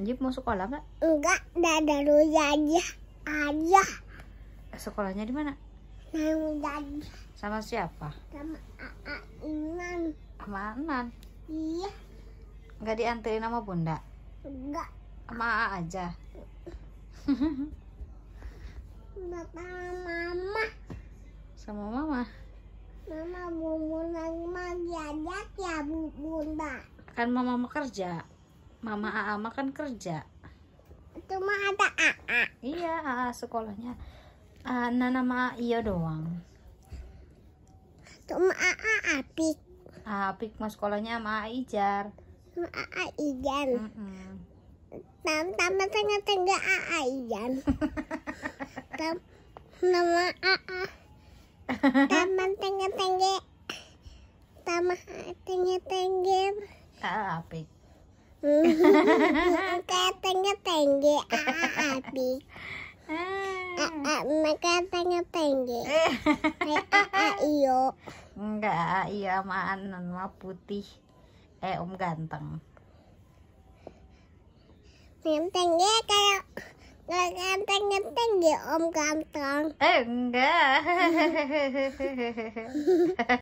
Jip mau sekolah nggak? Enggak, ada dulu aja. Aja. Eh, sekolahnya di mana? Sama siapa? Sama Anan. Sama Anan? Iya. Enggak dianterin sama Bunda? Enggak. Sama A aja. Sama Mama. Sama Mama. Mama mau lagi aja ya Bunda. Kan Mama mau kerja. Mama Aa makan kerja. Cuma ada Aa. Iya, Aa sekolahnya. Uh, Nana sama Iya doang. Cuma Aa Apik. Apik mas sekolahnya sama Aa Ijar. Ma Aa Ijar. Mm -mm. Tam tam tengah tengah Aa Ijar. tam nama Aa. Taman tengah tengah. Taman tengah tengah. Aa Apik. Katanya tinggi, ah, abi. Ah. Ah, Katanya tinggi. Eh. Eh, iyo. Enggak, iya maan mah putih. Eh, om ganteng. tinggi kayak ganteng ganteng tinggi om ganteng. Eh, enggak.